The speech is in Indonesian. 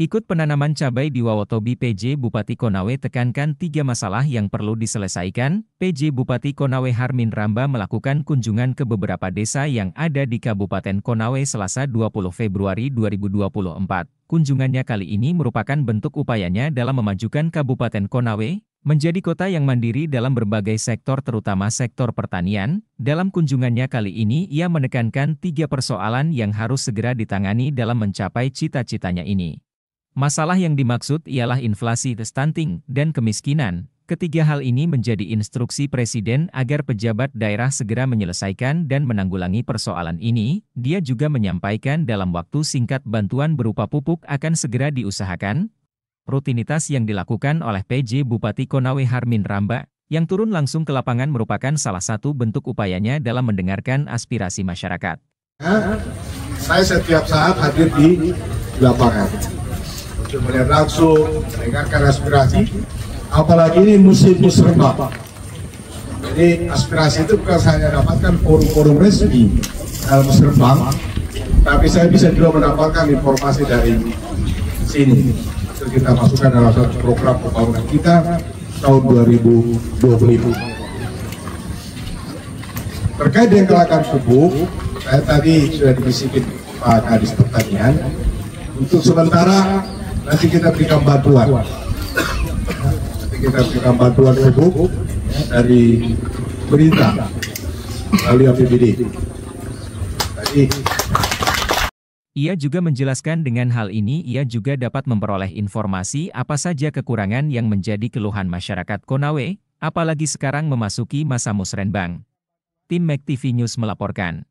Ikut penanaman cabai di Wawotobi PJ Bupati Konawe tekankan tiga masalah yang perlu diselesaikan. PJ Bupati Konawe Harmin Ramba melakukan kunjungan ke beberapa desa yang ada di Kabupaten Konawe Selasa 20 Februari 2024. Kunjungannya kali ini merupakan bentuk upayanya dalam memajukan Kabupaten Konawe, menjadi kota yang mandiri dalam berbagai sektor terutama sektor pertanian. Dalam kunjungannya kali ini ia menekankan tiga persoalan yang harus segera ditangani dalam mencapai cita-citanya ini. Masalah yang dimaksud ialah inflasi, stunting, dan kemiskinan. Ketiga hal ini menjadi instruksi Presiden agar pejabat daerah segera menyelesaikan dan menanggulangi persoalan ini. Dia juga menyampaikan dalam waktu singkat bantuan berupa pupuk akan segera diusahakan, Rutinitas yang dilakukan oleh PJ Bupati Konawe Harmin Ramba, yang turun langsung ke lapangan merupakan salah satu bentuk upayanya dalam mendengarkan aspirasi masyarakat. Saya setiap saat hadir di lapangan untuk melihat langsung, mendengarkan aspirasi, apalagi ini musim musrembak. Jadi aspirasi itu bukan saya dapatkan forum-forum resmi dalam musrembang, tapi saya bisa juga mendapatkan informasi dari sini kita masukkan dalam satu program pembangunan kita tahun 2020. Terkait dengan kelakuan pupuk, saya tadi sudah dibisikin Pak Kadis Pertanian, untuk sementara nanti kita berikan bantuan. Nanti kita berikan bantuan pupuk dari pemerintah melalui APBD. Tadi ia juga menjelaskan dengan hal ini ia juga dapat memperoleh informasi apa saja kekurangan yang menjadi keluhan masyarakat Konawe, apalagi sekarang memasuki masa musrenbang. Tim MacTV News melaporkan.